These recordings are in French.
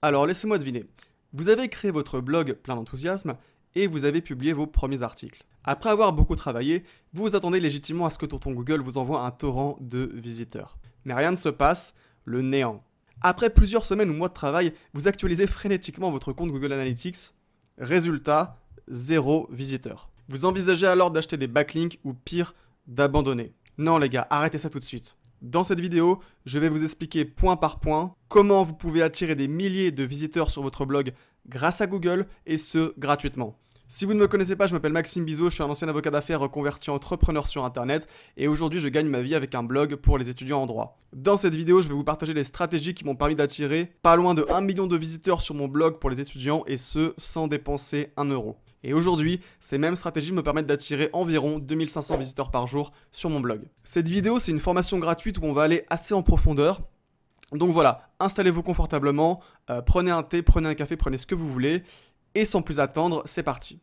Alors laissez-moi deviner. Vous avez créé votre blog plein d'enthousiasme et vous avez publié vos premiers articles. Après avoir beaucoup travaillé, vous vous attendez légitimement à ce que ton Google vous envoie un torrent de visiteurs. Mais rien ne se passe, le néant. Après plusieurs semaines ou mois de travail, vous actualisez frénétiquement votre compte Google Analytics. Résultat, zéro visiteur. Vous envisagez alors d'acheter des backlinks ou pire, d'abandonner. Non les gars, arrêtez ça tout de suite. Dans cette vidéo, je vais vous expliquer point par point comment vous pouvez attirer des milliers de visiteurs sur votre blog grâce à Google et ce gratuitement. Si vous ne me connaissez pas, je m'appelle Maxime Bizot, je suis un ancien avocat d'affaires reconverti en entrepreneur sur internet et aujourd'hui je gagne ma vie avec un blog pour les étudiants en droit. Dans cette vidéo, je vais vous partager les stratégies qui m'ont permis d'attirer pas loin de 1 million de visiteurs sur mon blog pour les étudiants et ce sans dépenser 1 euro. Et aujourd'hui, ces mêmes stratégies me permettent d'attirer environ 2500 visiteurs par jour sur mon blog. Cette vidéo, c'est une formation gratuite où on va aller assez en profondeur. Donc voilà, installez-vous confortablement, euh, prenez un thé, prenez un café, prenez ce que vous voulez. Et sans plus attendre, c'est parti.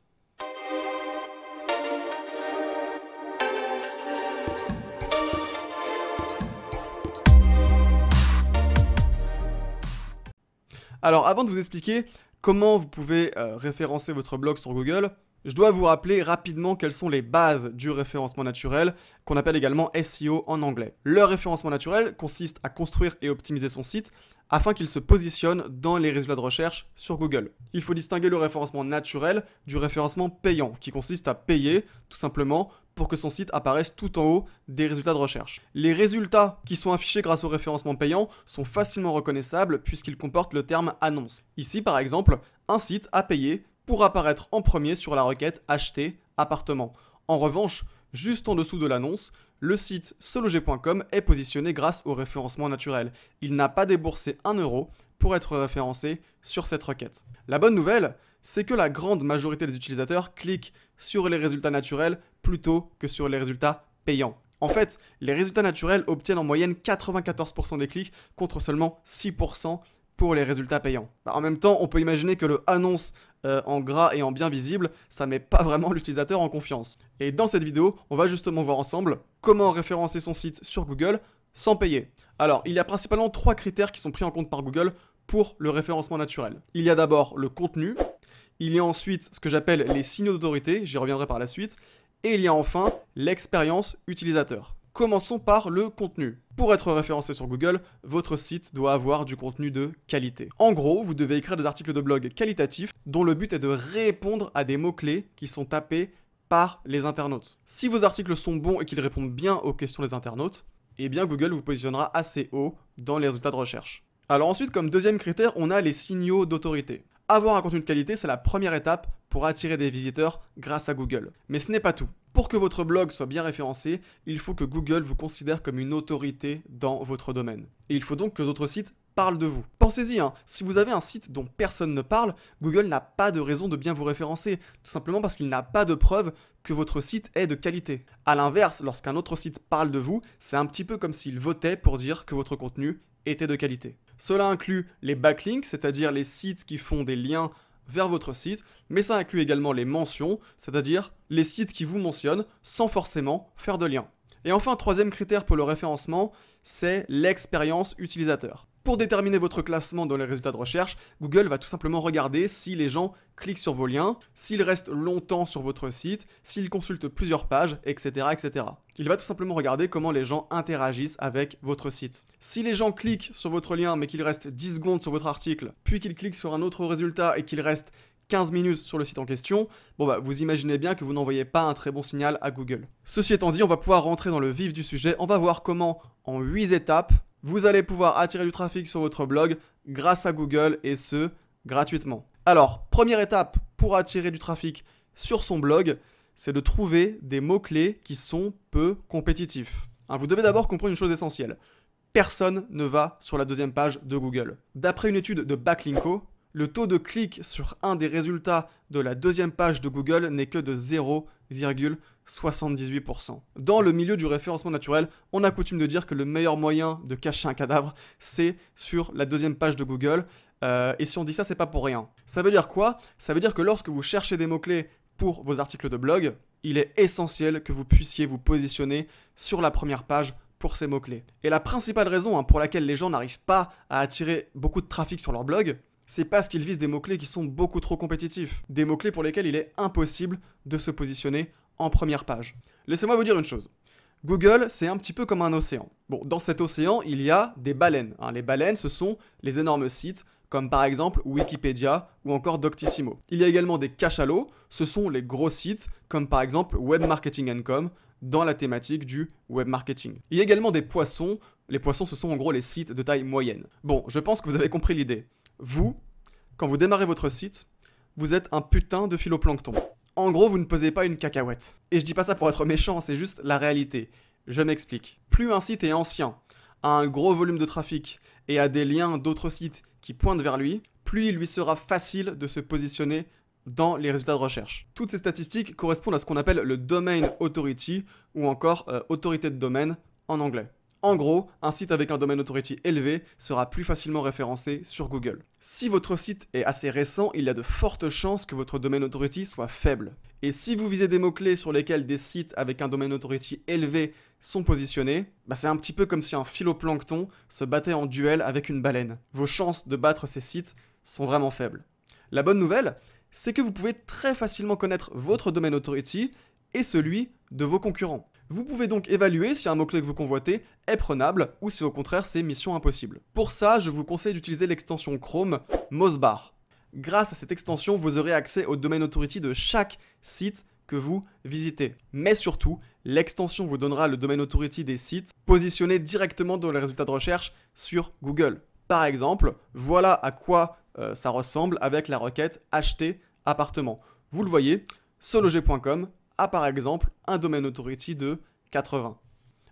Alors avant de vous expliquer comment vous pouvez euh, référencer votre blog sur Google je dois vous rappeler rapidement quelles sont les bases du référencement naturel, qu'on appelle également SEO en anglais. Le référencement naturel consiste à construire et optimiser son site afin qu'il se positionne dans les résultats de recherche sur Google. Il faut distinguer le référencement naturel du référencement payant, qui consiste à payer tout simplement pour que son site apparaisse tout en haut des résultats de recherche. Les résultats qui sont affichés grâce au référencement payant sont facilement reconnaissables puisqu'ils comportent le terme annonce. Ici par exemple, un site a payé pour apparaître en premier sur la requête acheter appartement. En revanche, juste en dessous de l'annonce, le site sologer.com est positionné grâce au référencement naturel. Il n'a pas déboursé un euro pour être référencé sur cette requête. La bonne nouvelle, c'est que la grande majorité des utilisateurs cliquent sur les résultats naturels plutôt que sur les résultats payants. En fait, les résultats naturels obtiennent en moyenne 94% des clics contre seulement 6% pour les résultats payants. Bah, en même temps, on peut imaginer que le annonce euh, en gras et en bien visible, ça met pas vraiment l'utilisateur en confiance. Et dans cette vidéo, on va justement voir ensemble comment référencer son site sur Google sans payer. Alors, il y a principalement trois critères qui sont pris en compte par Google pour le référencement naturel. Il y a d'abord le contenu, il y a ensuite ce que j'appelle les signaux d'autorité, j'y reviendrai par la suite, et il y a enfin l'expérience utilisateur. Commençons par le contenu. Pour être référencé sur Google, votre site doit avoir du contenu de qualité. En gros, vous devez écrire des articles de blog qualitatifs dont le but est de répondre à des mots-clés qui sont tapés par les internautes. Si vos articles sont bons et qu'ils répondent bien aux questions des internautes, eh bien Google vous positionnera assez haut dans les résultats de recherche. Alors ensuite, comme deuxième critère, on a les signaux d'autorité. Avoir un contenu de qualité, c'est la première étape pour attirer des visiteurs grâce à Google. Mais ce n'est pas tout. Pour que votre blog soit bien référencé, il faut que Google vous considère comme une autorité dans votre domaine. Et il faut donc que d'autres sites parlent de vous. Pensez-y, hein. si vous avez un site dont personne ne parle, Google n'a pas de raison de bien vous référencer, tout simplement parce qu'il n'a pas de preuve que votre site est de qualité. A l'inverse, lorsqu'un autre site parle de vous, c'est un petit peu comme s'il votait pour dire que votre contenu était de qualité. Cela inclut les backlinks, c'est-à-dire les sites qui font des liens vers votre site, mais ça inclut également les mentions, c'est-à-dire les sites qui vous mentionnent sans forcément faire de lien. Et enfin, troisième critère pour le référencement, c'est l'expérience utilisateur. Pour déterminer votre classement dans les résultats de recherche, Google va tout simplement regarder si les gens cliquent sur vos liens, s'ils restent longtemps sur votre site, s'ils consultent plusieurs pages, etc., etc. Il va tout simplement regarder comment les gens interagissent avec votre site. Si les gens cliquent sur votre lien mais qu'ils restent 10 secondes sur votre article, puis qu'ils cliquent sur un autre résultat et qu'ils restent 15 minutes sur le site en question, bon bah vous imaginez bien que vous n'envoyez pas un très bon signal à Google. Ceci étant dit, on va pouvoir rentrer dans le vif du sujet, on va voir comment en 8 étapes vous allez pouvoir attirer du trafic sur votre blog grâce à Google et ce, gratuitement. Alors, première étape pour attirer du trafic sur son blog, c'est de trouver des mots-clés qui sont peu compétitifs. Hein, vous devez d'abord comprendre une chose essentielle. Personne ne va sur la deuxième page de Google. D'après une étude de Backlinko, le taux de clic sur un des résultats de la deuxième page de Google n'est que de 0,1%. 78%. Dans le milieu du référencement naturel, on a coutume de dire que le meilleur moyen de cacher un cadavre, c'est sur la deuxième page de Google. Euh, et si on dit ça, c'est pas pour rien. Ça veut dire quoi Ça veut dire que lorsque vous cherchez des mots-clés pour vos articles de blog, il est essentiel que vous puissiez vous positionner sur la première page pour ces mots-clés. Et la principale raison hein, pour laquelle les gens n'arrivent pas à attirer beaucoup de trafic sur leur blog, c'est parce qu'ils visent des mots-clés qui sont beaucoup trop compétitifs. Des mots-clés pour lesquels il est impossible de se positionner en première page. Laissez-moi vous dire une chose. Google, c'est un petit peu comme un océan. Bon, dans cet océan, il y a des baleines. Hein. Les baleines, ce sont les énormes sites comme par exemple Wikipédia ou encore Doctissimo. Il y a également des cachalots, ce sont les gros sites comme par exemple Webmarketing.com dans la thématique du web marketing. Il y a également des poissons, les poissons ce sont en gros les sites de taille moyenne. Bon, je pense que vous avez compris l'idée. Vous, quand vous démarrez votre site, vous êtes un putain de philoplancton. En gros, vous ne pesez pas une cacahuète. Et je dis pas ça pour être méchant, c'est juste la réalité. Je m'explique. Plus un site est ancien, a un gros volume de trafic et a des liens d'autres sites qui pointent vers lui, plus il lui sera facile de se positionner dans les résultats de recherche. Toutes ces statistiques correspondent à ce qu'on appelle le Domain Authority ou encore euh, autorité de domaine en anglais. En gros, un site avec un domaine authority élevé sera plus facilement référencé sur Google. Si votre site est assez récent, il y a de fortes chances que votre domaine authority soit faible. Et si vous visez des mots-clés sur lesquels des sites avec un domaine authority élevé sont positionnés, bah, c'est un petit peu comme si un phytoplancton se battait en duel avec une baleine. Vos chances de battre ces sites sont vraiment faibles. La bonne nouvelle, c'est que vous pouvez très facilement connaître votre domaine authority et celui de vos concurrents. Vous pouvez donc évaluer si un mot-clé que vous convoitez est prenable ou si au contraire c'est mission impossible. Pour ça, je vous conseille d'utiliser l'extension Chrome Mozbar. Grâce à cette extension, vous aurez accès au domaine authority de chaque site que vous visitez. Mais surtout, l'extension vous donnera le domaine authority des sites positionnés directement dans les résultats de recherche sur Google. Par exemple, voilà à quoi euh, ça ressemble avec la requête acheter appartement. Vous le voyez, sologer.com à par exemple un domaine authority de 80.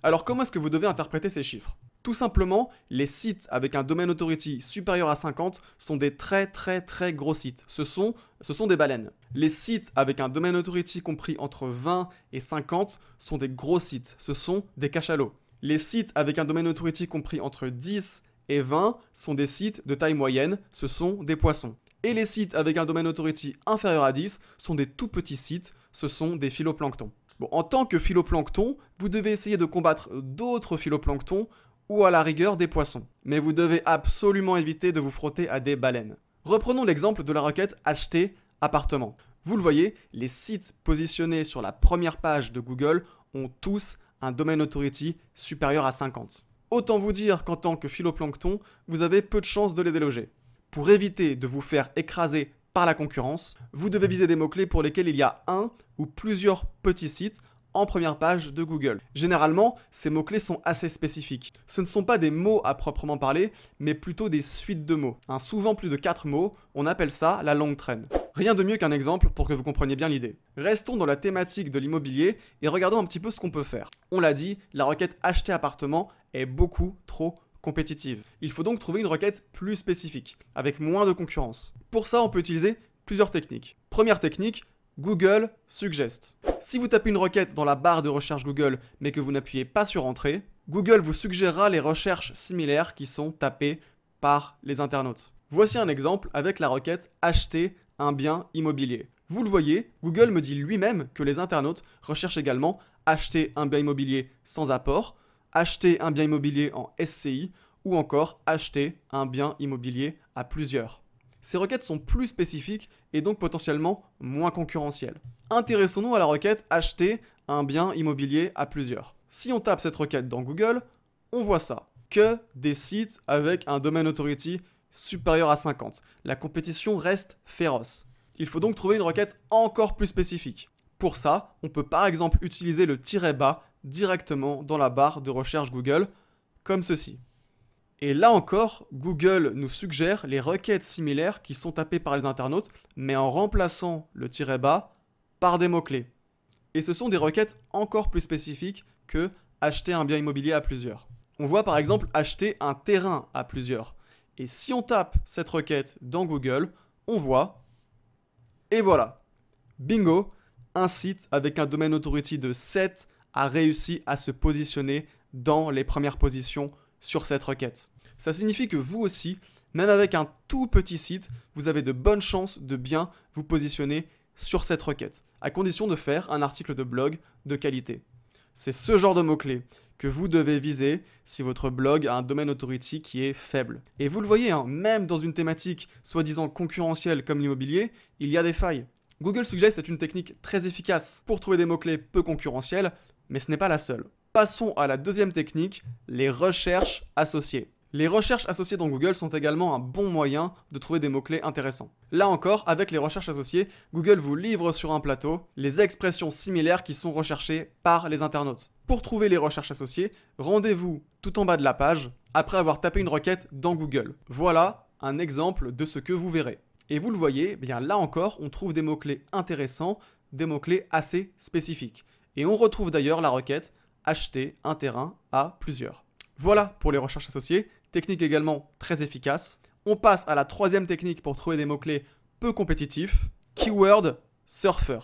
Alors comment est-ce que vous devez interpréter ces chiffres Tout simplement, les sites avec un domaine authority supérieur à 50 sont des très très très gros sites. Ce sont, ce sont des baleines. Les sites avec un domaine authority compris entre 20 et 50 sont des gros sites. Ce sont des cachalots. Les sites avec un domaine authority compris entre 10 et 20 sont des sites de taille moyenne. Ce sont des poissons. Et les sites avec un domaine authority inférieur à 10 sont des tout petits sites ce sont des phytoplanctons. en tant que phytoplancton, vous devez essayer de combattre d'autres phytoplanctons ou à la rigueur des poissons. Mais vous devez absolument éviter de vous frotter à des baleines. Reprenons l'exemple de la requête acheter appartement. Vous le voyez, les sites positionnés sur la première page de Google ont tous un domaine authority supérieur à 50. Autant vous dire qu'en tant que phyloplancton, vous avez peu de chances de les déloger. Pour éviter de vous faire écraser par la concurrence. Vous devez viser des mots-clés pour lesquels il y a un ou plusieurs petits sites en première page de Google. Généralement, ces mots-clés sont assez spécifiques. Ce ne sont pas des mots à proprement parler, mais plutôt des suites de mots. Un souvent plus de quatre mots, on appelle ça la longue traîne. Rien de mieux qu'un exemple pour que vous compreniez bien l'idée. Restons dans la thématique de l'immobilier et regardons un petit peu ce qu'on peut faire. On l'a dit, la requête acheter appartement est beaucoup trop compétitive. Il faut donc trouver une requête plus spécifique, avec moins de concurrence. Pour ça, on peut utiliser plusieurs techniques. Première technique, Google Suggest. Si vous tapez une requête dans la barre de recherche Google mais que vous n'appuyez pas sur Entrée, Google vous suggérera les recherches similaires qui sont tapées par les internautes. Voici un exemple avec la requête Acheter un bien immobilier. Vous le voyez, Google me dit lui-même que les internautes recherchent également acheter un bien immobilier sans apport, acheter un bien immobilier en SCI ou encore acheter un bien immobilier à plusieurs. Ces requêtes sont plus spécifiques et donc potentiellement moins concurrentielles. Intéressons-nous à la requête acheter un bien immobilier à plusieurs. Si on tape cette requête dans Google, on voit ça. Que des sites avec un domaine authority supérieur à 50. La compétition reste féroce. Il faut donc trouver une requête encore plus spécifique. Pour ça, on peut par exemple utiliser le tiret bas directement dans la barre de recherche Google, comme ceci. Et là encore, Google nous suggère les requêtes similaires qui sont tapées par les internautes, mais en remplaçant le tiret bas par des mots-clés. Et ce sont des requêtes encore plus spécifiques que acheter un bien immobilier à plusieurs. On voit par exemple acheter un terrain à plusieurs. Et si on tape cette requête dans Google, on voit... Et voilà Bingo Un site avec un domaine authority de 7, a réussi à se positionner dans les premières positions sur cette requête. Ça signifie que vous aussi, même avec un tout petit site, vous avez de bonnes chances de bien vous positionner sur cette requête, à condition de faire un article de blog de qualité. C'est ce genre de mots-clés que vous devez viser si votre blog a un domaine authority qui est faible. Et vous le voyez, hein, même dans une thématique soi-disant concurrentielle comme l'immobilier, il y a des failles. Google Suggest est une technique très efficace pour trouver des mots-clés peu concurrentiels, mais ce n'est pas la seule. Passons à la deuxième technique, les recherches associées. Les recherches associées dans Google sont également un bon moyen de trouver des mots-clés intéressants. Là encore, avec les recherches associées, Google vous livre sur un plateau les expressions similaires qui sont recherchées par les internautes. Pour trouver les recherches associées, rendez-vous tout en bas de la page après avoir tapé une requête dans Google. Voilà un exemple de ce que vous verrez. Et vous le voyez, eh bien là encore, on trouve des mots-clés intéressants, des mots-clés assez spécifiques. Et on retrouve d'ailleurs la requête acheter un terrain à plusieurs. Voilà pour les recherches associées, technique également très efficace. On passe à la troisième technique pour trouver des mots-clés peu compétitifs, Keyword Surfer.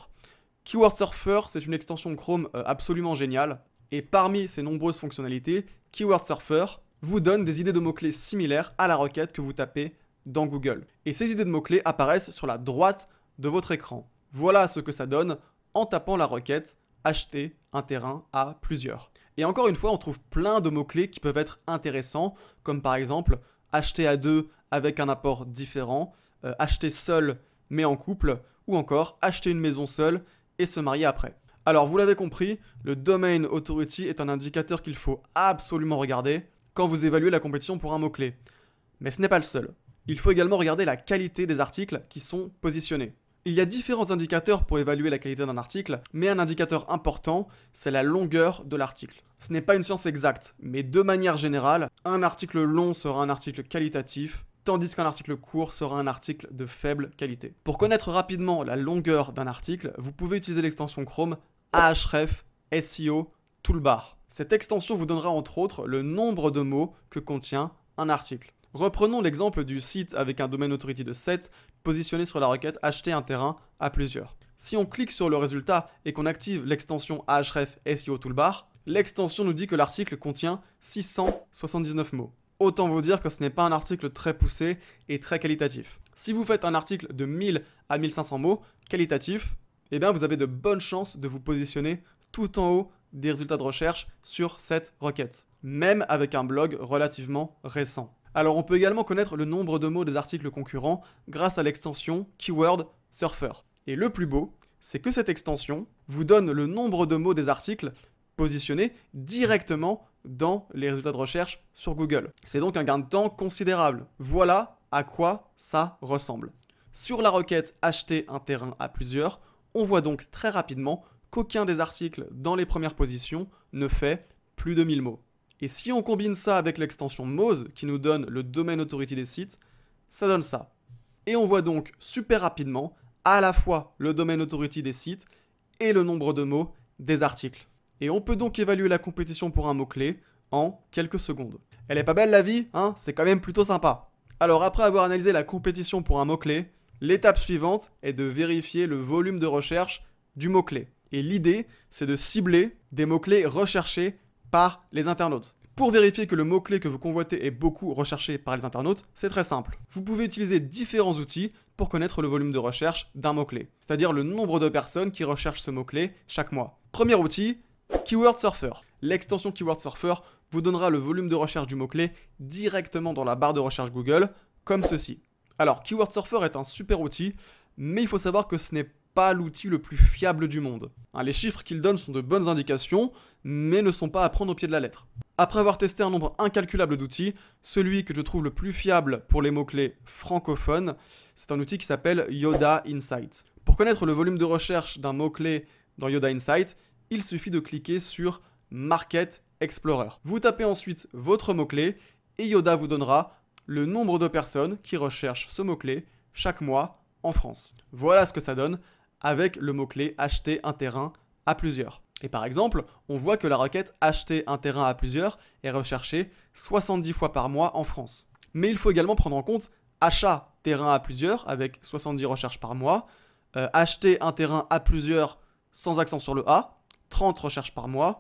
Keyword Surfer, c'est une extension Chrome euh, absolument géniale, et parmi ses nombreuses fonctionnalités, Keyword Surfer vous donne des idées de mots-clés similaires à la requête que vous tapez dans Google. Et ces idées de mots-clés apparaissent sur la droite de votre écran. Voilà ce que ça donne en tapant la requête acheter un terrain à plusieurs. Et encore une fois, on trouve plein de mots-clés qui peuvent être intéressants, comme par exemple acheter à deux avec un apport différent, euh, acheter seul mais en couple, ou encore acheter une maison seule et se marier après. Alors vous l'avez compris, le Domain Authority est un indicateur qu'il faut absolument regarder quand vous évaluez la compétition pour un mot-clé. Mais ce n'est pas le seul. Il faut également regarder la qualité des articles qui sont positionnés. Il y a différents indicateurs pour évaluer la qualité d'un article, mais un indicateur important, c'est la longueur de l'article. Ce n'est pas une science exacte, mais de manière générale, un article long sera un article qualitatif, tandis qu'un article court sera un article de faible qualité. Pour connaître rapidement la longueur d'un article, vous pouvez utiliser l'extension Chrome Ahref SEO Toolbar. Cette extension vous donnera entre autres le nombre de mots que contient un article. Reprenons l'exemple du site avec un domaine authority de 7 positionner sur la requête acheter un terrain à plusieurs. Si on clique sur le résultat et qu'on active l'extension Ahref SEO Toolbar, l'extension nous dit que l'article contient 679 mots. Autant vous dire que ce n'est pas un article très poussé et très qualitatif. Si vous faites un article de 1000 à 1500 mots, qualitatif, eh bien vous avez de bonnes chances de vous positionner tout en haut des résultats de recherche sur cette requête, même avec un blog relativement récent. Alors on peut également connaître le nombre de mots des articles concurrents grâce à l'extension Keyword Surfer. Et le plus beau, c'est que cette extension vous donne le nombre de mots des articles positionnés directement dans les résultats de recherche sur Google. C'est donc un gain de temps considérable. Voilà à quoi ça ressemble. Sur la requête acheter un terrain à plusieurs, on voit donc très rapidement qu'aucun des articles dans les premières positions ne fait plus de 1000 mots. Et si on combine ça avec l'extension Moz qui nous donne le domaine authority des sites, ça donne ça. Et on voit donc super rapidement à la fois le domaine authority des sites et le nombre de mots des articles. Et on peut donc évaluer la compétition pour un mot-clé en quelques secondes. Elle est pas belle la vie, hein C'est quand même plutôt sympa. Alors après avoir analysé la compétition pour un mot-clé, l'étape suivante est de vérifier le volume de recherche du mot-clé. Et l'idée, c'est de cibler des mots-clés recherchés par les internautes. Pour vérifier que le mot-clé que vous convoitez est beaucoup recherché par les internautes, c'est très simple. Vous pouvez utiliser différents outils pour connaître le volume de recherche d'un mot-clé, c'est-à-dire le nombre de personnes qui recherchent ce mot-clé chaque mois. Premier outil, Keyword Surfer. L'extension Keyword Surfer vous donnera le volume de recherche du mot-clé directement dans la barre de recherche Google, comme ceci. Alors, Keyword Surfer est un super outil, mais il faut savoir que ce n'est l'outil le plus fiable du monde. Hein, les chiffres qu'il donne sont de bonnes indications, mais ne sont pas à prendre au pied de la lettre. Après avoir testé un nombre incalculable d'outils, celui que je trouve le plus fiable pour les mots-clés francophones, c'est un outil qui s'appelle Yoda Insight. Pour connaître le volume de recherche d'un mot-clé dans Yoda Insight, il suffit de cliquer sur Market Explorer. Vous tapez ensuite votre mot-clé et Yoda vous donnera le nombre de personnes qui recherchent ce mot-clé chaque mois en France. Voilà ce que ça donne avec le mot-clé acheter un terrain à plusieurs. Et par exemple, on voit que la requête acheter un terrain à plusieurs est recherchée 70 fois par mois en France. Mais il faut également prendre en compte achat terrain à plusieurs avec 70 recherches par mois, euh, acheter un terrain à plusieurs sans accent sur le A, 30 recherches par mois,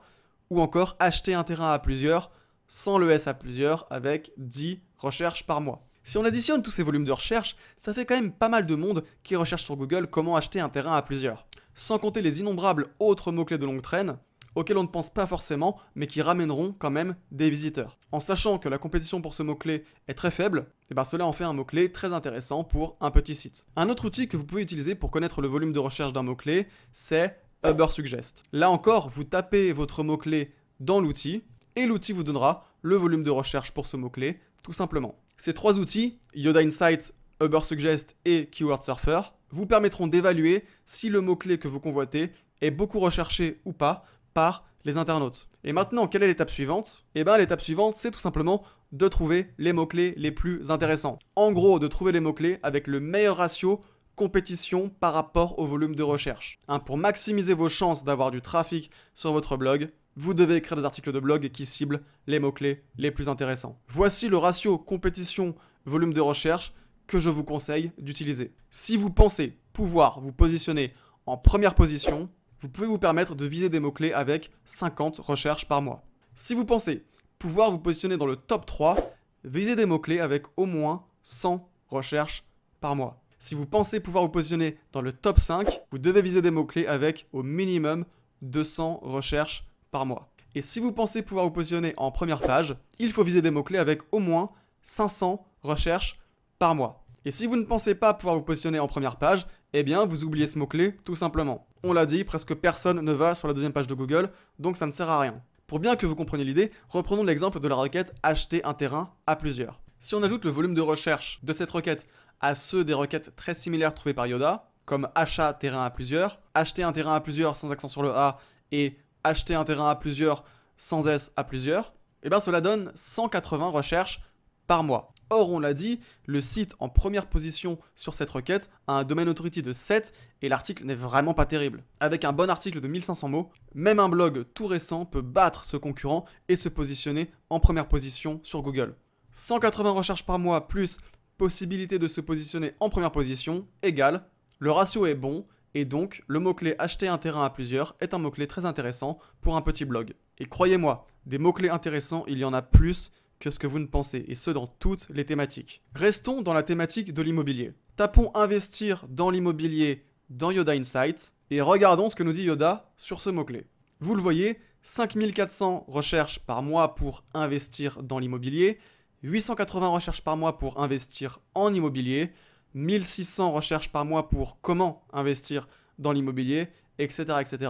ou encore acheter un terrain à plusieurs sans le S à plusieurs avec 10 recherches par mois. Si on additionne tous ces volumes de recherche, ça fait quand même pas mal de monde qui recherche sur Google comment acheter un terrain à plusieurs. Sans compter les innombrables autres mots-clés de longue traîne, auxquels on ne pense pas forcément, mais qui ramèneront quand même des visiteurs. En sachant que la compétition pour ce mot-clé est très faible, et eh ben cela en fait un mot-clé très intéressant pour un petit site. Un autre outil que vous pouvez utiliser pour connaître le volume de recherche d'un mot-clé, c'est Ubersuggest. Là encore, vous tapez votre mot-clé dans l'outil, et l'outil vous donnera le volume de recherche pour ce mot-clé, tout simplement. Ces trois outils, Yoda Insight, Uber Suggest et Keyword Surfer, vous permettront d'évaluer si le mot-clé que vous convoitez est beaucoup recherché ou pas par les internautes. Et maintenant, quelle est l'étape suivante Eh bien, l'étape suivante, c'est tout simplement de trouver les mots-clés les plus intéressants. En gros, de trouver les mots-clés avec le meilleur ratio compétition par rapport au volume de recherche. pour maximiser vos chances d'avoir du trafic sur votre blog, vous devez écrire des articles de blog qui ciblent les mots-clés les plus intéressants. Voici le ratio compétition-volume de recherche que je vous conseille d'utiliser. Si vous pensez pouvoir vous positionner en première position, vous pouvez vous permettre de viser des mots-clés avec 50 recherches par mois. Si vous pensez pouvoir vous positionner dans le top 3, visez des mots-clés avec au moins 100 recherches par mois. Si vous pensez pouvoir vous positionner dans le top 5, vous devez viser des mots-clés avec au minimum 200 recherches par mois. Et si vous pensez pouvoir vous positionner en première page, il faut viser des mots-clés avec au moins 500 recherches par mois. Et si vous ne pensez pas pouvoir vous positionner en première page, eh bien vous oubliez ce mot-clé tout simplement. On l'a dit, presque personne ne va sur la deuxième page de Google, donc ça ne sert à rien. Pour bien que vous compreniez l'idée, reprenons l'exemple de la requête acheter un terrain à plusieurs. Si on ajoute le volume de recherche de cette requête à ceux des requêtes très similaires trouvées par Yoda, comme achat terrain à plusieurs, acheter un terrain à plusieurs sans accent sur le A et acheter un terrain à plusieurs sans S à plusieurs, et eh bien cela donne 180 recherches par mois. Or, on l'a dit, le site en première position sur cette requête a un domaine authority de 7 et l'article n'est vraiment pas terrible. Avec un bon article de 1500 mots, même un blog tout récent peut battre ce concurrent et se positionner en première position sur Google. 180 recherches par mois plus possibilité de se positionner en première position égal, le ratio est bon, et donc, le mot-clé acheter un terrain à plusieurs est un mot-clé très intéressant pour un petit blog. Et croyez-moi, des mots-clés intéressants, il y en a plus que ce que vous ne pensez, et ce dans toutes les thématiques. Restons dans la thématique de l'immobilier. Tapons investir dans l'immobilier dans Yoda Insight, et regardons ce que nous dit Yoda sur ce mot-clé. Vous le voyez, 5400 recherches par mois pour investir dans l'immobilier, 880 recherches par mois pour investir en immobilier, 1600 recherches par mois pour comment investir dans l'immobilier, etc., etc.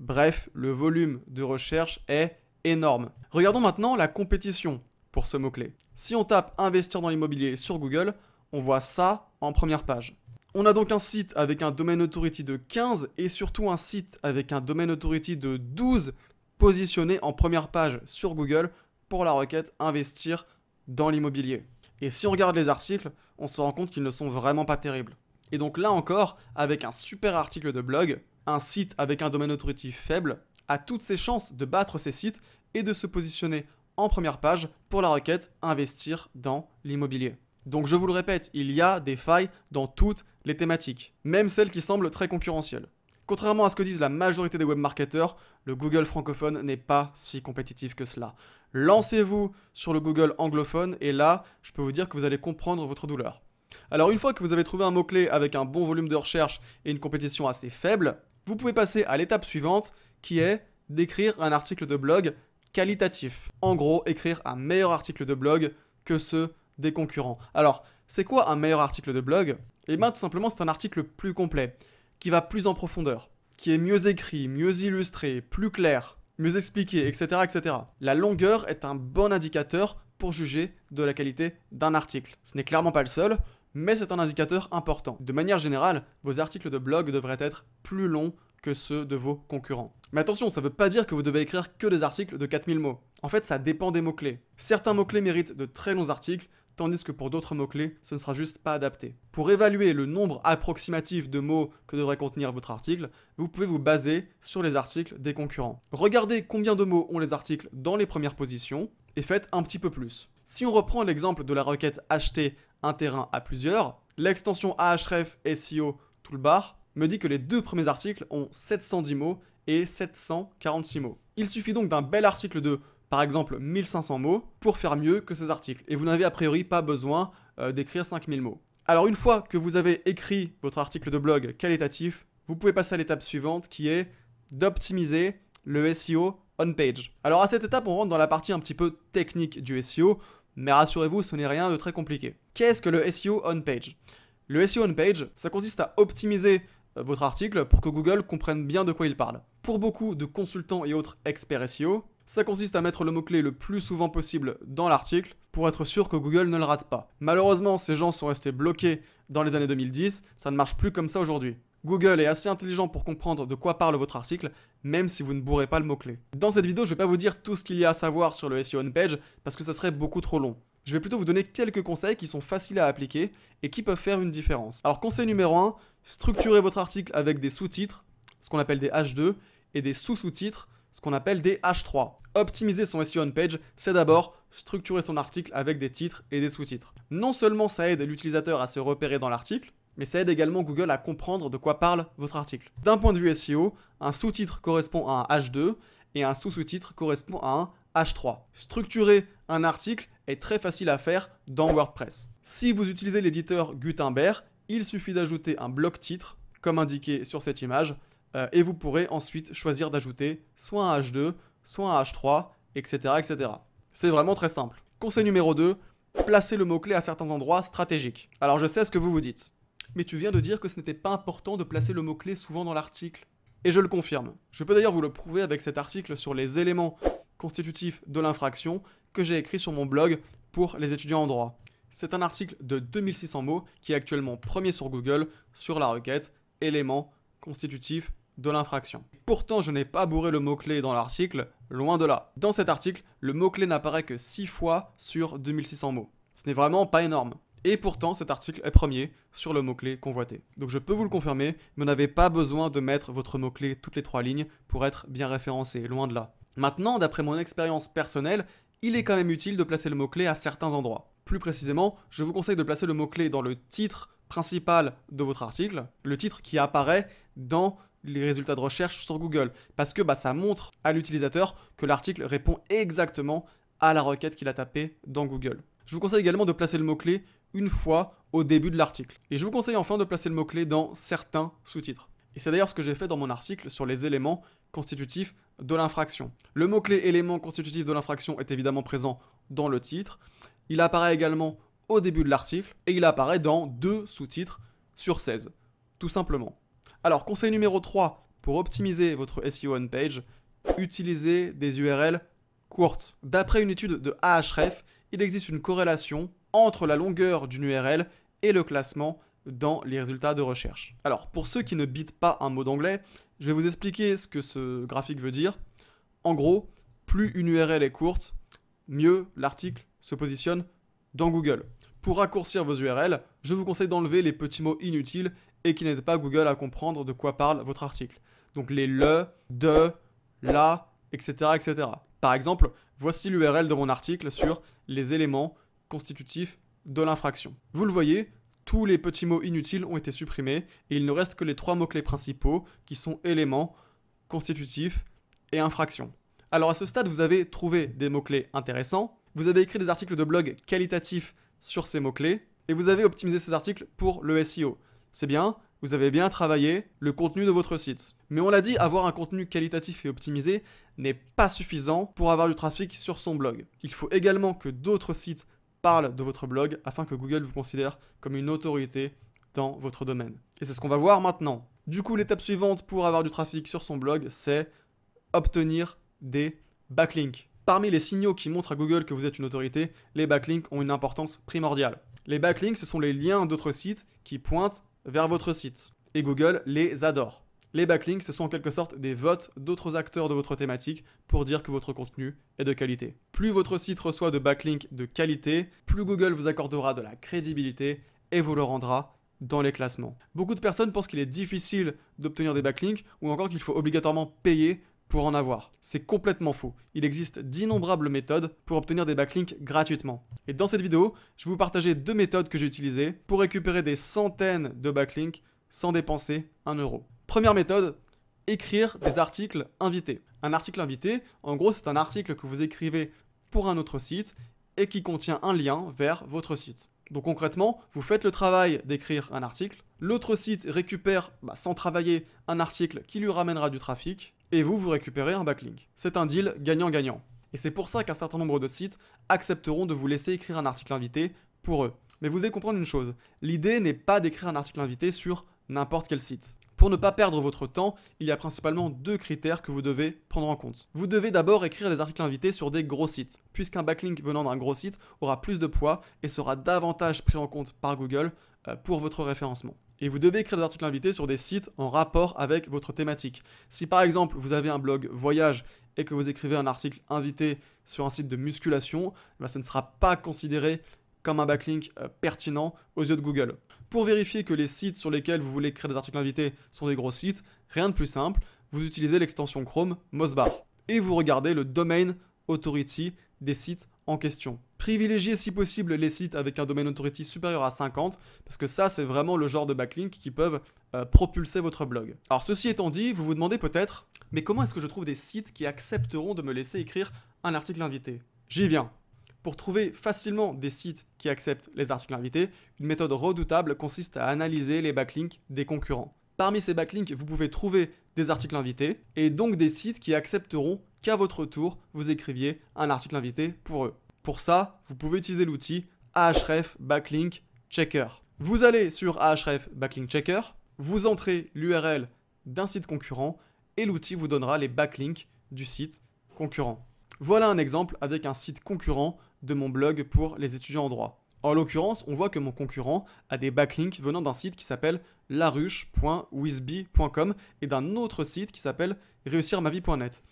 Bref, le volume de recherche est énorme. Regardons maintenant la compétition pour ce mot-clé. Si on tape investir dans l'immobilier sur Google, on voit ça en première page. On a donc un site avec un domaine authority de 15 et surtout un site avec un domaine authority de 12 positionné en première page sur Google pour la requête investir dans l'immobilier. Et si on regarde les articles, on se rend compte qu'ils ne sont vraiment pas terribles. Et donc là encore, avec un super article de blog, un site avec un domaine autoritif faible a toutes ses chances de battre ces sites et de se positionner en première page pour la requête investir dans l'immobilier. Donc je vous le répète, il y a des failles dans toutes les thématiques, même celles qui semblent très concurrentielles. Contrairement à ce que disent la majorité des webmarketeurs, le Google francophone n'est pas si compétitif que cela. Lancez-vous sur le Google anglophone et là, je peux vous dire que vous allez comprendre votre douleur. Alors une fois que vous avez trouvé un mot-clé avec un bon volume de recherche et une compétition assez faible, vous pouvez passer à l'étape suivante qui est d'écrire un article de blog qualitatif. En gros, écrire un meilleur article de blog que ceux des concurrents. Alors, c'est quoi un meilleur article de blog Eh bien tout simplement c'est un article plus complet qui va plus en profondeur, qui est mieux écrit, mieux illustré, plus clair, mieux expliqué, etc. etc. La longueur est un bon indicateur pour juger de la qualité d'un article. Ce n'est clairement pas le seul, mais c'est un indicateur important. De manière générale, vos articles de blog devraient être plus longs que ceux de vos concurrents. Mais attention, ça ne veut pas dire que vous devez écrire que des articles de 4000 mots. En fait, ça dépend des mots-clés. Certains mots-clés méritent de très longs articles, tandis que pour d'autres mots-clés, ce ne sera juste pas adapté. Pour évaluer le nombre approximatif de mots que devrait contenir votre article, vous pouvez vous baser sur les articles des concurrents. Regardez combien de mots ont les articles dans les premières positions et faites un petit peu plus. Si on reprend l'exemple de la requête acheter un terrain à plusieurs, l'extension Ahref SEO Toolbar me dit que les deux premiers articles ont 710 mots et 746 mots. Il suffit donc d'un bel article de par exemple 1500 mots, pour faire mieux que ces articles. Et vous n'avez a priori pas besoin euh, d'écrire 5000 mots. Alors une fois que vous avez écrit votre article de blog qualitatif, vous pouvez passer à l'étape suivante qui est d'optimiser le SEO on-page. Alors à cette étape, on rentre dans la partie un petit peu technique du SEO, mais rassurez-vous, ce n'est rien de très compliqué. Qu'est-ce que le SEO on-page Le SEO on-page, ça consiste à optimiser euh, votre article pour que Google comprenne bien de quoi il parle. Pour beaucoup de consultants et autres experts SEO, ça consiste à mettre le mot-clé le plus souvent possible dans l'article pour être sûr que Google ne le rate pas. Malheureusement, ces gens sont restés bloqués dans les années 2010, ça ne marche plus comme ça aujourd'hui. Google est assez intelligent pour comprendre de quoi parle votre article, même si vous ne bourrez pas le mot-clé. Dans cette vidéo, je ne vais pas vous dire tout ce qu'il y a à savoir sur le SEO on-page, parce que ça serait beaucoup trop long. Je vais plutôt vous donner quelques conseils qui sont faciles à appliquer et qui peuvent faire une différence. Alors conseil numéro 1, structurez votre article avec des sous-titres, ce qu'on appelle des H2, et des sous-sous-titres, ce qu'on appelle des H3. Optimiser son SEO on-page, c'est d'abord structurer son article avec des titres et des sous-titres. Non seulement ça aide l'utilisateur à se repérer dans l'article, mais ça aide également Google à comprendre de quoi parle votre article. D'un point de vue SEO, un sous-titre correspond à un H2 et un sous-sous-titre correspond à un H3. Structurer un article est très facile à faire dans WordPress. Si vous utilisez l'éditeur Gutenberg, il suffit d'ajouter un bloc titre, comme indiqué sur cette image, euh, et vous pourrez ensuite choisir d'ajouter soit un H2, soit un H3, etc. etc. C'est vraiment très simple. Conseil numéro 2, placez le mot-clé à certains endroits stratégiques. Alors je sais ce que vous vous dites, mais tu viens de dire que ce n'était pas important de placer le mot-clé souvent dans l'article. Et je le confirme. Je peux d'ailleurs vous le prouver avec cet article sur les éléments constitutifs de l'infraction que j'ai écrit sur mon blog pour les étudiants en droit. C'est un article de 2600 mots qui est actuellement premier sur Google sur la requête éléments constitutifs de l'infraction. Pourtant, je n'ai pas bourré le mot-clé dans l'article, loin de là. Dans cet article, le mot-clé n'apparaît que 6 fois sur 2600 mots. Ce n'est vraiment pas énorme. Et pourtant, cet article est premier sur le mot-clé convoité. Donc je peux vous le confirmer, vous n'avez pas besoin de mettre votre mot-clé toutes les trois lignes pour être bien référencé, loin de là. Maintenant, d'après mon expérience personnelle, il est quand même utile de placer le mot-clé à certains endroits. Plus précisément, je vous conseille de placer le mot-clé dans le titre principal de votre article, le titre qui apparaît dans les résultats de recherche sur Google. Parce que bah, ça montre à l'utilisateur que l'article répond exactement à la requête qu'il a tapée dans Google. Je vous conseille également de placer le mot-clé une fois au début de l'article. Et je vous conseille enfin de placer le mot-clé dans certains sous-titres. Et c'est d'ailleurs ce que j'ai fait dans mon article sur les éléments constitutifs de l'infraction. Le mot-clé élément constitutif de l'infraction est évidemment présent dans le titre. Il apparaît également au début de l'article et il apparaît dans deux sous-titres sur 16, tout simplement. Alors, conseil numéro 3, pour optimiser votre SEO on-page, utilisez des URL courtes. D'après une étude de Ahref, il existe une corrélation entre la longueur d'une URL et le classement dans les résultats de recherche. Alors, pour ceux qui ne bitent pas un mot d'anglais, je vais vous expliquer ce que ce graphique veut dire. En gros, plus une URL est courte, mieux l'article se positionne dans Google. Pour raccourcir vos URL, je vous conseille d'enlever les petits mots inutiles et qui n'aide pas Google à comprendre de quoi parle votre article. Donc les le, de, la, etc. etc. Par exemple, voici l'URL de mon article sur les éléments constitutifs de l'infraction. Vous le voyez, tous les petits mots inutiles ont été supprimés et il ne reste que les trois mots-clés principaux qui sont éléments, constitutifs et infraction. Alors à ce stade, vous avez trouvé des mots-clés intéressants, vous avez écrit des articles de blog qualitatifs sur ces mots-clés et vous avez optimisé ces articles pour le SEO c'est bien, vous avez bien travaillé le contenu de votre site. Mais on l'a dit, avoir un contenu qualitatif et optimisé n'est pas suffisant pour avoir du trafic sur son blog. Il faut également que d'autres sites parlent de votre blog afin que Google vous considère comme une autorité dans votre domaine. Et c'est ce qu'on va voir maintenant. Du coup, l'étape suivante pour avoir du trafic sur son blog, c'est obtenir des backlinks. Parmi les signaux qui montrent à Google que vous êtes une autorité, les backlinks ont une importance primordiale. Les backlinks, ce sont les liens d'autres sites qui pointent vers votre site. Et Google les adore. Les backlinks, ce sont en quelque sorte des votes d'autres acteurs de votre thématique pour dire que votre contenu est de qualité. Plus votre site reçoit de backlinks de qualité, plus Google vous accordera de la crédibilité et vous le rendra dans les classements. Beaucoup de personnes pensent qu'il est difficile d'obtenir des backlinks ou encore qu'il faut obligatoirement payer pour en avoir. C'est complètement faux. Il existe d'innombrables méthodes pour obtenir des backlinks gratuitement. Et dans cette vidéo, je vais vous partager deux méthodes que j'ai utilisées pour récupérer des centaines de backlinks sans dépenser un euro. Première méthode, écrire des articles invités. Un article invité, en gros, c'est un article que vous écrivez pour un autre site et qui contient un lien vers votre site. Donc concrètement, vous faites le travail d'écrire un article, l'autre site récupère bah, sans travailler un article qui lui ramènera du trafic, et vous, vous récupérez un backlink. C'est un deal gagnant-gagnant. Et c'est pour ça qu'un certain nombre de sites accepteront de vous laisser écrire un article invité pour eux. Mais vous devez comprendre une chose, l'idée n'est pas d'écrire un article invité sur n'importe quel site. Pour ne pas perdre votre temps, il y a principalement deux critères que vous devez prendre en compte. Vous devez d'abord écrire des articles invités sur des gros sites, puisqu'un backlink venant d'un gros site aura plus de poids et sera davantage pris en compte par Google euh, pour votre référencement et vous devez écrire des articles invités sur des sites en rapport avec votre thématique. Si par exemple vous avez un blog voyage et que vous écrivez un article invité sur un site de musculation, eh ben, ce ne sera pas considéré comme un backlink euh, pertinent aux yeux de Google. Pour vérifier que les sites sur lesquels vous voulez créer des articles invités sont des gros sites, rien de plus simple, vous utilisez l'extension Chrome Mozbar et vous regardez le domain authority des sites en question. Privilégiez si possible les sites avec un domaine authority supérieur à 50, parce que ça c'est vraiment le genre de backlink qui peuvent euh, propulser votre blog. Alors ceci étant dit, vous vous demandez peut-être, mais comment est-ce que je trouve des sites qui accepteront de me laisser écrire un article invité J'y viens. Pour trouver facilement des sites qui acceptent les articles invités, une méthode redoutable consiste à analyser les backlinks des concurrents. Parmi ces backlinks, vous pouvez trouver des articles invités et donc des sites qui accepteront qu'à votre tour, vous écriviez un article invité pour eux. Pour ça, vous pouvez utiliser l'outil Ahref Backlink Checker. Vous allez sur Ahref Backlink Checker, vous entrez l'URL d'un site concurrent et l'outil vous donnera les backlinks du site concurrent. Voilà un exemple avec un site concurrent de mon blog pour les étudiants en droit. En l'occurrence, on voit que mon concurrent a des backlinks venant d'un site qui s'appelle laruche.wisby.com et d'un autre site qui s'appelle réussirmavie.net.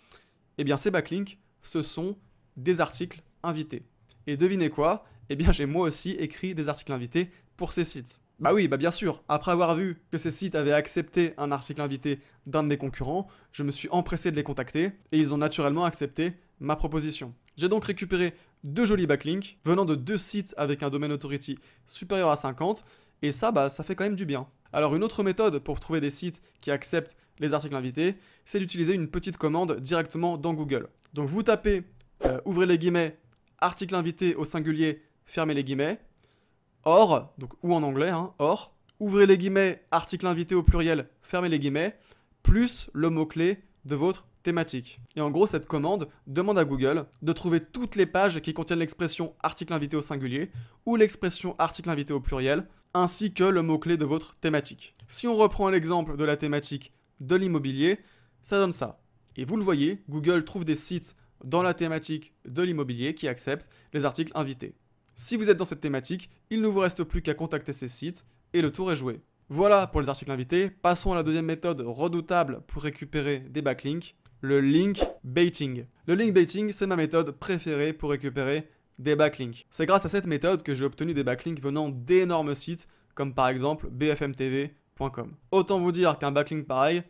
Eh bien, ces backlinks, ce sont des articles invité. Et devinez quoi Eh bien, j'ai moi aussi écrit des articles invités pour ces sites. Bah oui, bah bien sûr, après avoir vu que ces sites avaient accepté un article invité d'un de mes concurrents, je me suis empressé de les contacter et ils ont naturellement accepté ma proposition. J'ai donc récupéré deux jolis backlinks venant de deux sites avec un domaine authority supérieur à 50 et ça, bah, ça fait quand même du bien. Alors une autre méthode pour trouver des sites qui acceptent les articles invités, c'est d'utiliser une petite commande directement dans Google. Donc vous tapez, euh, ouvrez les guillemets, article invité au singulier, fermez les guillemets. Or, donc ou en anglais, hein, or, ouvrez les guillemets, article invité au pluriel, fermez les guillemets, plus le mot-clé de votre thématique. Et en gros, cette commande demande à Google de trouver toutes les pages qui contiennent l'expression article invité au singulier ou l'expression article invité au pluriel, ainsi que le mot-clé de votre thématique. Si on reprend l'exemple de la thématique de l'immobilier, ça donne ça. Et vous le voyez, Google trouve des sites dans la thématique de l'immobilier qui accepte les articles invités. Si vous êtes dans cette thématique, il ne vous reste plus qu'à contacter ces sites et le tour est joué. Voilà pour les articles invités. Passons à la deuxième méthode redoutable pour récupérer des backlinks, le link baiting. Le link baiting, c'est ma méthode préférée pour récupérer des backlinks. C'est grâce à cette méthode que j'ai obtenu des backlinks venant d'énormes sites comme par exemple bfmtv.com. Autant vous dire qu'un backlink pareil,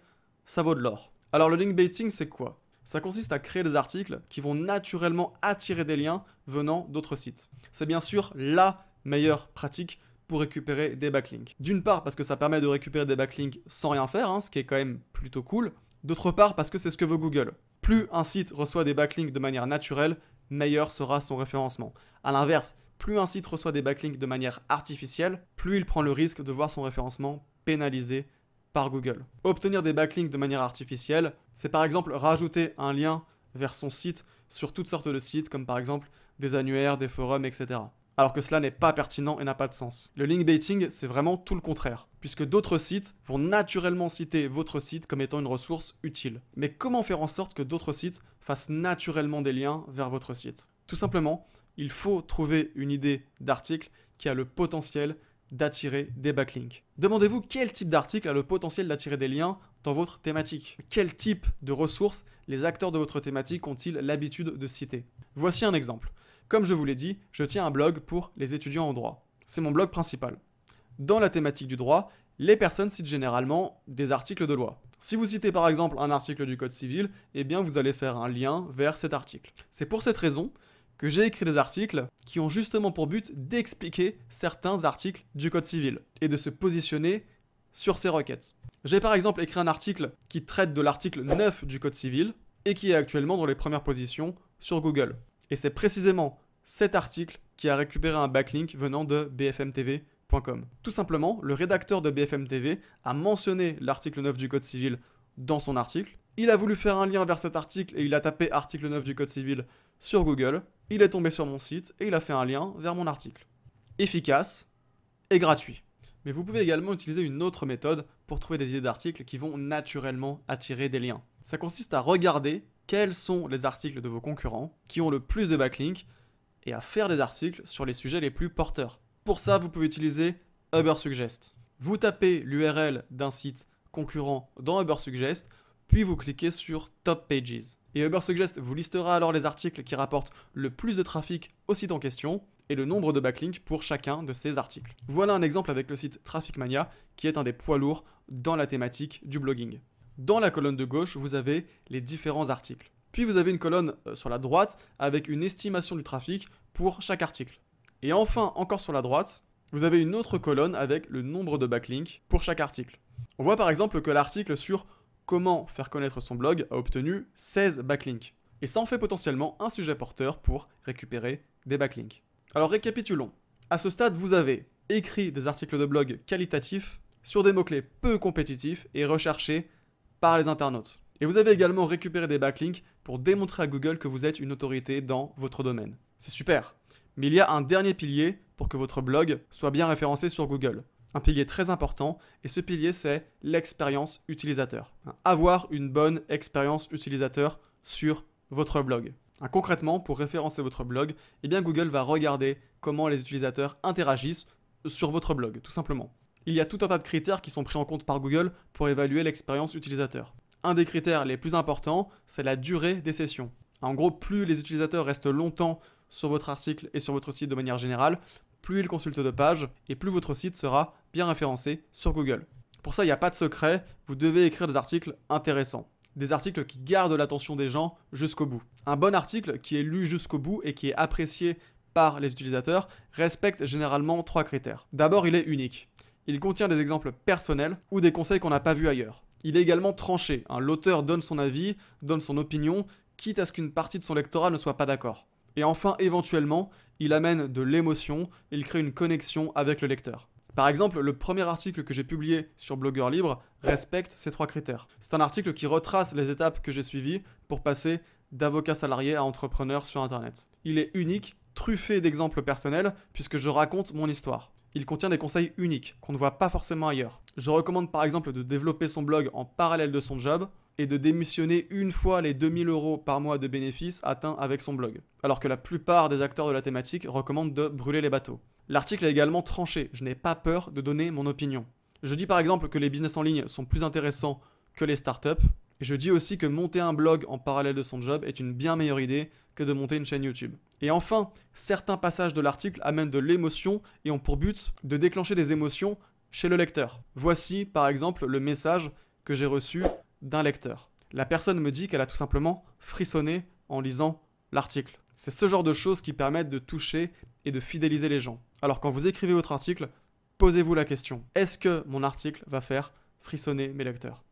ça vaut de l'or. Alors le link baiting, c'est quoi ça consiste à créer des articles qui vont naturellement attirer des liens venant d'autres sites. C'est bien sûr la meilleure pratique pour récupérer des backlinks. D'une part parce que ça permet de récupérer des backlinks sans rien faire, hein, ce qui est quand même plutôt cool. D'autre part parce que c'est ce que veut Google. Plus un site reçoit des backlinks de manière naturelle, meilleur sera son référencement. A l'inverse, plus un site reçoit des backlinks de manière artificielle, plus il prend le risque de voir son référencement pénalisé par Google. Obtenir des backlinks de manière artificielle, c'est par exemple rajouter un lien vers son site sur toutes sortes de sites, comme par exemple des annuaires, des forums, etc. Alors que cela n'est pas pertinent et n'a pas de sens. Le link baiting, c'est vraiment tout le contraire, puisque d'autres sites vont naturellement citer votre site comme étant une ressource utile. Mais comment faire en sorte que d'autres sites fassent naturellement des liens vers votre site Tout simplement, il faut trouver une idée d'article qui a le potentiel d'attirer des backlinks. Demandez-vous quel type d'article a le potentiel d'attirer des liens dans votre thématique. Quel type de ressources les acteurs de votre thématique ont-ils l'habitude de citer Voici un exemple. Comme je vous l'ai dit, je tiens un blog pour les étudiants en droit. C'est mon blog principal. Dans la thématique du droit, les personnes citent généralement des articles de loi. Si vous citez par exemple un article du Code civil, eh bien vous allez faire un lien vers cet article. C'est pour cette raison que j'ai écrit des articles qui ont justement pour but d'expliquer certains articles du Code civil et de se positionner sur ces requêtes. J'ai par exemple écrit un article qui traite de l'article 9 du Code civil et qui est actuellement dans les premières positions sur Google. Et c'est précisément cet article qui a récupéré un backlink venant de bfmtv.com. Tout simplement, le rédacteur de BFMTV a mentionné l'article 9 du Code civil dans son article il a voulu faire un lien vers cet article et il a tapé article 9 du Code civil sur Google. Il est tombé sur mon site et il a fait un lien vers mon article. Efficace et gratuit. Mais vous pouvez également utiliser une autre méthode pour trouver des idées d'articles qui vont naturellement attirer des liens. Ça consiste à regarder quels sont les articles de vos concurrents qui ont le plus de backlinks et à faire des articles sur les sujets les plus porteurs. Pour ça, vous pouvez utiliser Ubersuggest. Vous tapez l'URL d'un site concurrent dans Ubersuggest puis vous cliquez sur Top Pages. Et Uber Suggest vous listera alors les articles qui rapportent le plus de trafic au site en question et le nombre de backlinks pour chacun de ces articles. Voilà un exemple avec le site Trafficmania Mania qui est un des poids lourds dans la thématique du blogging. Dans la colonne de gauche, vous avez les différents articles. Puis vous avez une colonne euh, sur la droite avec une estimation du trafic pour chaque article. Et enfin, encore sur la droite, vous avez une autre colonne avec le nombre de backlinks pour chaque article. On voit par exemple que l'article sur Comment faire connaître son blog a obtenu 16 backlinks. Et ça en fait potentiellement un sujet porteur pour récupérer des backlinks. Alors récapitulons. À ce stade, vous avez écrit des articles de blog qualitatifs sur des mots-clés peu compétitifs et recherchés par les internautes. Et vous avez également récupéré des backlinks pour démontrer à Google que vous êtes une autorité dans votre domaine. C'est super. Mais il y a un dernier pilier pour que votre blog soit bien référencé sur Google un pilier très important, et ce pilier, c'est l'expérience utilisateur. Avoir une bonne expérience utilisateur sur votre blog. Ah, concrètement, pour référencer votre blog, eh bien Google va regarder comment les utilisateurs interagissent sur votre blog, tout simplement. Il y a tout un tas de critères qui sont pris en compte par Google pour évaluer l'expérience utilisateur. Un des critères les plus importants, c'est la durée des sessions. En gros, plus les utilisateurs restent longtemps sur votre article et sur votre site de manière générale, plus il consulte de pages et plus votre site sera bien référencé sur Google. Pour ça, il n'y a pas de secret, vous devez écrire des articles intéressants. Des articles qui gardent l'attention des gens jusqu'au bout. Un bon article qui est lu jusqu'au bout et qui est apprécié par les utilisateurs respecte généralement trois critères. D'abord, il est unique. Il contient des exemples personnels ou des conseils qu'on n'a pas vus ailleurs. Il est également tranché. Un L'auteur donne son avis, donne son opinion, quitte à ce qu'une partie de son lectorat ne soit pas d'accord. Et enfin, éventuellement, il amène de l'émotion, il crée une connexion avec le lecteur. Par exemple, le premier article que j'ai publié sur Blogueur Libre respecte ces trois critères. C'est un article qui retrace les étapes que j'ai suivies pour passer d'avocat salarié à entrepreneur sur Internet. Il est unique, truffé d'exemples personnels, puisque je raconte mon histoire. Il contient des conseils uniques qu'on ne voit pas forcément ailleurs. Je recommande par exemple de développer son blog en parallèle de son job, et de démissionner une fois les 2000 euros par mois de bénéfices atteints avec son blog, alors que la plupart des acteurs de la thématique recommandent de brûler les bateaux. L'article est également tranché, je n'ai pas peur de donner mon opinion. Je dis par exemple que les business en ligne sont plus intéressants que les startups, et je dis aussi que monter un blog en parallèle de son job est une bien meilleure idée que de monter une chaîne YouTube. Et enfin, certains passages de l'article amènent de l'émotion et ont pour but de déclencher des émotions chez le lecteur. Voici par exemple le message que j'ai reçu d'un lecteur. La personne me dit qu'elle a tout simplement frissonné en lisant l'article. C'est ce genre de choses qui permettent de toucher et de fidéliser les gens. Alors quand vous écrivez votre article, posez-vous la question, est-ce que mon article va faire frissonner mes lecteurs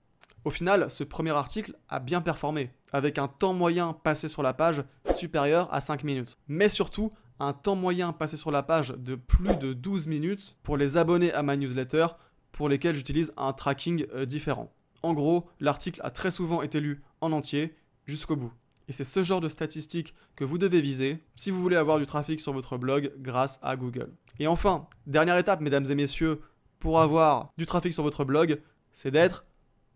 Au final, ce premier article a bien performé, avec un temps moyen passé sur la page supérieur à 5 minutes. Mais surtout, un temps moyen passé sur la page de plus de 12 minutes pour les abonnés à ma newsletter pour lesquels j'utilise un tracking euh, différent. En gros, l'article a très souvent été lu en entier jusqu'au bout. Et c'est ce genre de statistiques que vous devez viser si vous voulez avoir du trafic sur votre blog grâce à Google. Et enfin, dernière étape, mesdames et messieurs, pour avoir du trafic sur votre blog, c'est d'être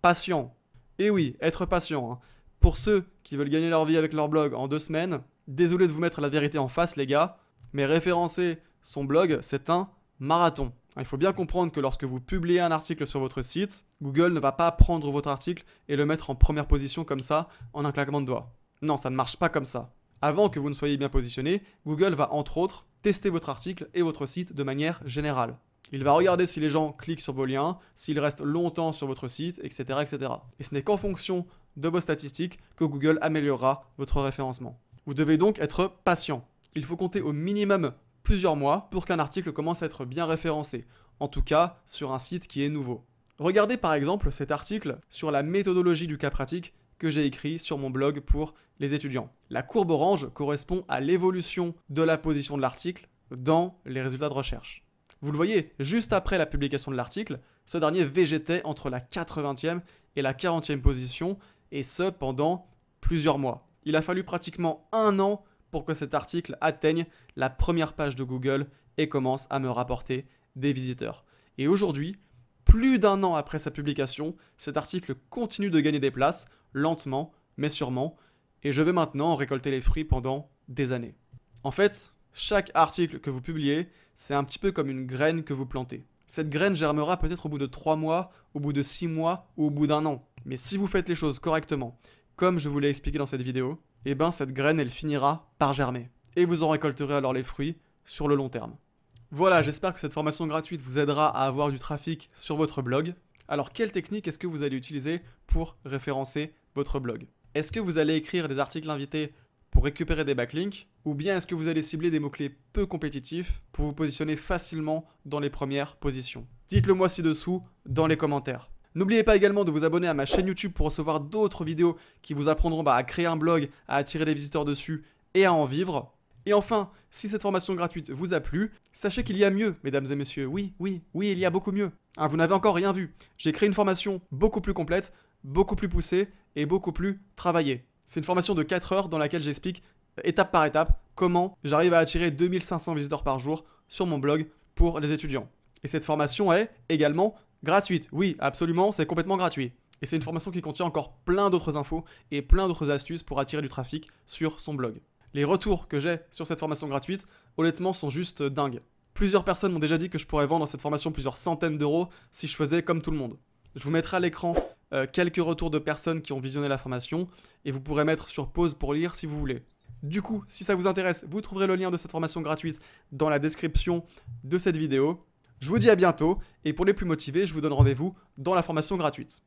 patient. Et oui, être patient. Hein. Pour ceux qui veulent gagner leur vie avec leur blog en deux semaines, désolé de vous mettre la vérité en face, les gars, mais référencer son blog, c'est un marathon. Hein, il faut bien comprendre que lorsque vous publiez un article sur votre site, Google ne va pas prendre votre article et le mettre en première position comme ça, en un claquement de doigts. Non, ça ne marche pas comme ça. Avant que vous ne soyez bien positionné, Google va entre autres tester votre article et votre site de manière générale. Il va regarder si les gens cliquent sur vos liens, s'ils restent longtemps sur votre site, etc. etc. Et ce n'est qu'en fonction de vos statistiques que Google améliorera votre référencement. Vous devez donc être patient. Il faut compter au minimum plusieurs mois pour qu'un article commence à être bien référencé, en tout cas sur un site qui est nouveau. Regardez par exemple cet article sur la méthodologie du cas pratique que j'ai écrit sur mon blog pour les étudiants. La courbe orange correspond à l'évolution de la position de l'article dans les résultats de recherche. Vous le voyez, juste après la publication de l'article, ce dernier végétait entre la 80e et la 40e position, et ce pendant plusieurs mois. Il a fallu pratiquement un an pour que cet article atteigne la première page de Google et commence à me rapporter des visiteurs. Et aujourd'hui, plus d'un an après sa publication, cet article continue de gagner des places, lentement, mais sûrement, et je vais maintenant en récolter les fruits pendant des années. En fait, chaque article que vous publiez, c'est un petit peu comme une graine que vous plantez. Cette graine germera peut-être au bout de 3 mois, au bout de six mois ou au bout d'un an. Mais si vous faites les choses correctement, comme je vous l'ai expliqué dans cette vidéo, et eh bien ben cette graine elle finira par germer. Et vous en récolterez alors les fruits sur le long terme. Voilà, j'espère que cette formation gratuite vous aidera à avoir du trafic sur votre blog. Alors quelle technique est-ce que vous allez utiliser pour référencer votre blog Est-ce que vous allez écrire des articles invités pour récupérer des backlinks Ou bien est-ce que vous allez cibler des mots-clés peu compétitifs pour vous positionner facilement dans les premières positions Dites-le moi ci-dessous dans les commentaires. N'oubliez pas également de vous abonner à ma chaîne YouTube pour recevoir d'autres vidéos qui vous apprendront bah, à créer un blog, à attirer des visiteurs dessus et à en vivre. Et enfin, si cette formation gratuite vous a plu, sachez qu'il y a mieux, mesdames et messieurs. Oui, oui, oui, il y a beaucoup mieux. Hein, vous n'avez encore rien vu. J'ai créé une formation beaucoup plus complète, beaucoup plus poussée et beaucoup plus travaillée. C'est une formation de 4 heures dans laquelle j'explique euh, étape par étape comment j'arrive à attirer 2500 visiteurs par jour sur mon blog pour les étudiants. Et cette formation est également Gratuite, oui, absolument, c'est complètement gratuit. Et c'est une formation qui contient encore plein d'autres infos et plein d'autres astuces pour attirer du trafic sur son blog. Les retours que j'ai sur cette formation gratuite, honnêtement, sont juste dingues. Plusieurs personnes m'ont déjà dit que je pourrais vendre cette formation plusieurs centaines d'euros si je faisais comme tout le monde. Je vous mettrai à l'écran euh, quelques retours de personnes qui ont visionné la formation et vous pourrez mettre sur pause pour lire si vous voulez. Du coup, si ça vous intéresse, vous trouverez le lien de cette formation gratuite dans la description de cette vidéo. Je vous dis à bientôt et pour les plus motivés, je vous donne rendez-vous dans la formation gratuite.